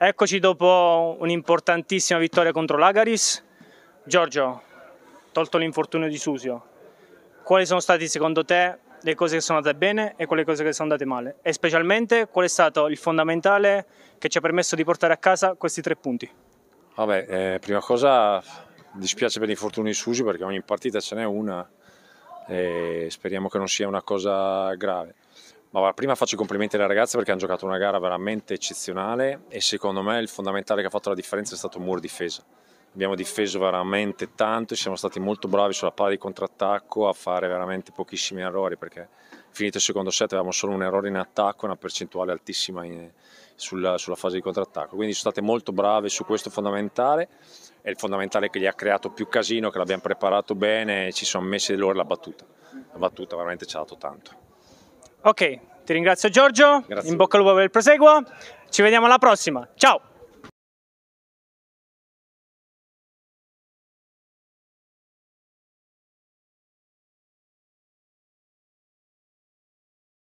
Eccoci dopo un'importantissima vittoria contro l'Agaris. Giorgio, tolto l'infortunio di Susio, quali sono state secondo te le cose che sono andate bene e quelle cose che sono andate male? E specialmente qual è stato il fondamentale che ci ha permesso di portare a casa questi tre punti? Vabbè, eh, prima cosa dispiace per l'infortunio di Susio perché ogni partita ce n'è una e speriamo che non sia una cosa grave. Ma prima faccio i complimenti alle ragazze perché hanno giocato una gara veramente eccezionale e secondo me il fondamentale che ha fatto la differenza è stato il muro difesa. Abbiamo difeso veramente tanto e siamo stati molto bravi sulla palla di contrattacco a fare veramente pochissimi errori perché finito il secondo set avevamo solo un errore in attacco e una percentuale altissima in, sulla, sulla, fase di contrattacco. Quindi sono state molto brave su questo fondamentale. È il fondamentale che gli ha creato più casino, che l'abbiamo preparato bene e ci sono messi loro la battuta. La battuta veramente ci ha dato tanto. Ok, ti ringrazio Giorgio, Grazie. in bocca al lupo per il proseguo, ci vediamo alla prossima, ciao!